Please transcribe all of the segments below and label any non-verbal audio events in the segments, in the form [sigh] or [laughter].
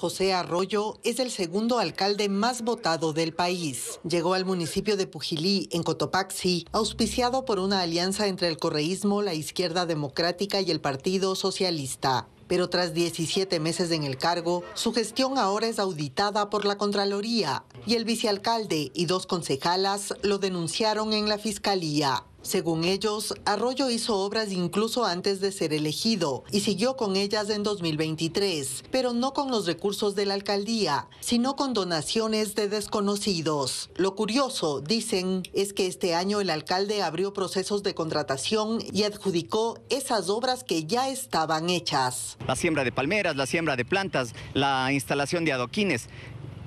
José Arroyo es el segundo alcalde más votado del país. Llegó al municipio de Pujilí, en Cotopaxi, auspiciado por una alianza entre el correísmo, la izquierda democrática y el Partido Socialista pero tras 17 meses en el cargo, su gestión ahora es auditada por la Contraloría y el vicealcalde y dos concejalas lo denunciaron en la Fiscalía. Según ellos, Arroyo hizo obras incluso antes de ser elegido y siguió con ellas en 2023, pero no con los recursos de la alcaldía, sino con donaciones de desconocidos. Lo curioso, dicen, es que este año el alcalde abrió procesos de contratación y adjudicó esas obras que ya estaban hechas. La siembra de palmeras, la siembra de plantas, la instalación de adoquines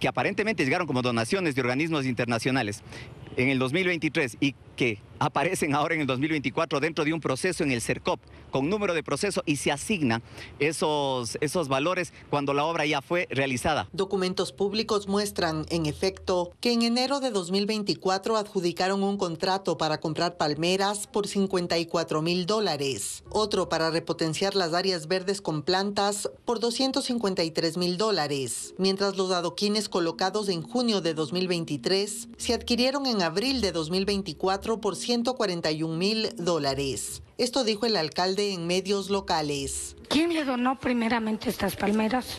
que aparentemente llegaron como donaciones de organismos internacionales en el 2023 y que aparecen ahora en el 2024 dentro de un proceso en el CERCOP con número de proceso y se asigna esos, esos valores cuando la obra ya fue realizada. Documentos públicos muestran, en efecto, que en enero de 2024 adjudicaron un contrato para comprar palmeras por 54 mil dólares, otro para repotenciar las áreas verdes con plantas por 253 mil dólares, mientras los adoquines colocados en junio de 2023 se adquirieron en abril de 2024 por 100 141 mil dólares. Esto dijo el alcalde en medios locales. ¿Quién le donó primeramente estas palmeras?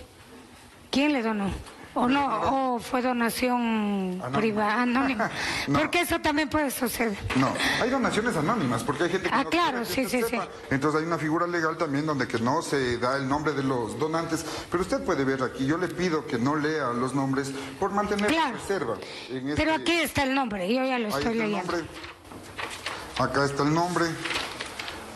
¿Quién le donó? ¿O no? ¿O fue donación privada, anónima? [laughs] Porque eso también puede suceder. No, hay donaciones anónimas, porque hay gente que. Ah, claro, sí, sí, sí. Entonces hay una figura legal también donde que no se da el nombre de los donantes. Pero usted puede ver aquí, yo le pido que no lea los nombres por mantener la reserva. En Pero este aquí está el nombre, yo ya lo estoy leyendo. Acá está el nombre.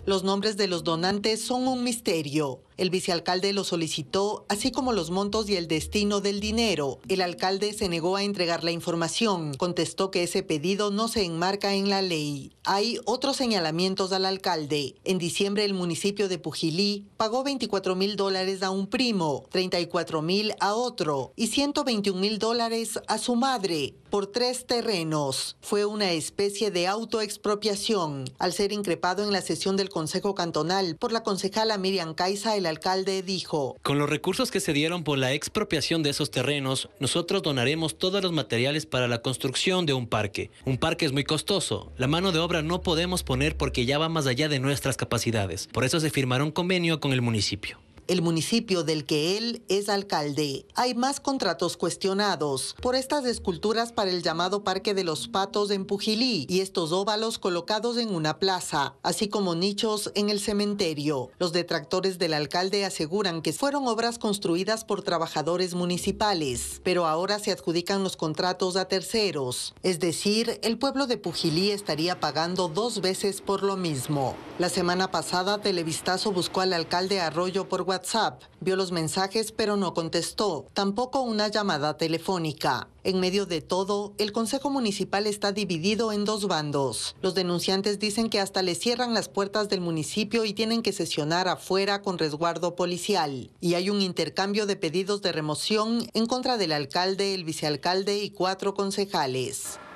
Los nombres de los donantes son un misterio. El vicealcalde lo solicitó, así como los montos y el destino del dinero. El alcalde se negó a entregar la información. Contestó que ese pedido no se enmarca en la ley. Hay otros señalamientos al alcalde. En diciembre el municipio de Pujilí pagó 24 mil dólares a un primo, 34 mil a otro y 121 mil dólares a su madre por tres terrenos. Fue una especie de autoexpropiación. Al ser increpado en la sesión del Consejo Cantonal por la concejala Miriam Caiza, el alcalde dijo, Con los recursos que se dieron por la expropiación de esos terrenos, nosotros donaremos todos los materiales para la construcción de un parque. Un parque es muy costoso, la mano de obra no podemos poner porque ya va más allá de nuestras capacidades. Por eso se firmará un convenio con el municipio el municipio del que él es alcalde. Hay más contratos cuestionados por estas esculturas para el llamado Parque de los Patos en Pujilí y estos óvalos colocados en una plaza, así como nichos en el cementerio. Los detractores del alcalde aseguran que fueron obras construidas por trabajadores municipales, pero ahora se adjudican los contratos a terceros. Es decir, el pueblo de Pujilí estaría pagando dos veces por lo mismo. La semana pasada, Televistazo buscó al alcalde Arroyo por Guadalajara WhatsApp. Vio los mensajes pero no contestó, tampoco una llamada telefónica. En medio de todo, el Consejo Municipal está dividido en dos bandos. Los denunciantes dicen que hasta le cierran las puertas del municipio y tienen que sesionar afuera con resguardo policial. Y hay un intercambio de pedidos de remoción en contra del alcalde, el vicealcalde y cuatro concejales.